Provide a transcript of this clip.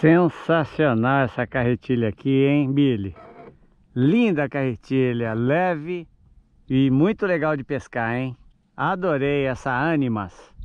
Sensacional essa carretilha aqui, hein, Billy? Linda carretilha, leve e muito legal de pescar, hein? Adorei essa Animas.